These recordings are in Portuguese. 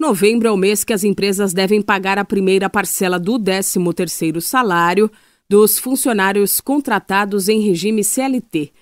Novembro é o mês que as empresas devem pagar a primeira parcela do 13º salário dos funcionários contratados em regime CLT.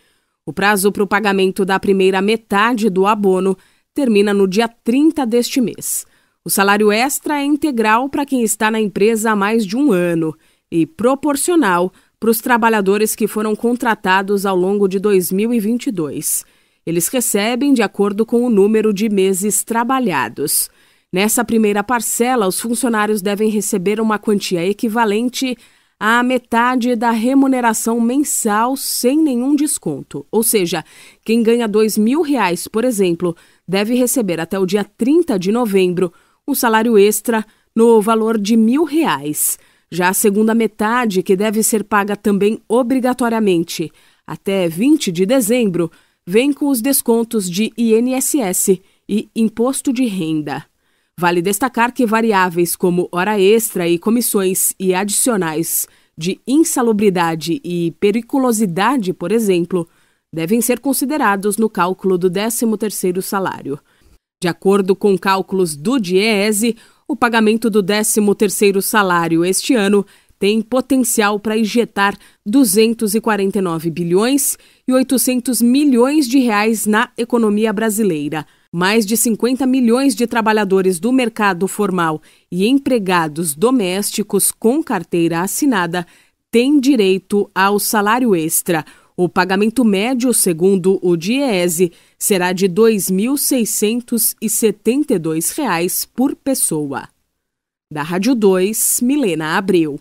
O prazo para o pagamento da primeira metade do abono termina no dia 30 deste mês. O salário extra é integral para quem está na empresa há mais de um ano e proporcional para os trabalhadores que foram contratados ao longo de 2022. Eles recebem de acordo com o número de meses trabalhados. Nessa primeira parcela, os funcionários devem receber uma quantia equivalente à metade da remuneração mensal sem nenhum desconto. Ou seja, quem ganha R$ 2.000, por exemplo, deve receber até o dia 30 de novembro um salário extra no valor de R$ 1.000. Já a segunda metade, que deve ser paga também obrigatoriamente até 20 de dezembro, vem com os descontos de INSS e imposto de renda. Vale destacar que variáveis como hora extra e comissões e adicionais de insalubridade e periculosidade, por exemplo, devem ser considerados no cálculo do 13º salário. De acordo com cálculos do DIEESE, o pagamento do 13º salário este ano tem potencial para injetar 249 bilhões e 800 milhões de reais na economia brasileira – mais de 50 milhões de trabalhadores do mercado formal e empregados domésticos com carteira assinada têm direito ao salário extra. O pagamento médio, segundo o DIEESE, será de R$ 2.672 por pessoa. Da Rádio 2, Milena Abreu.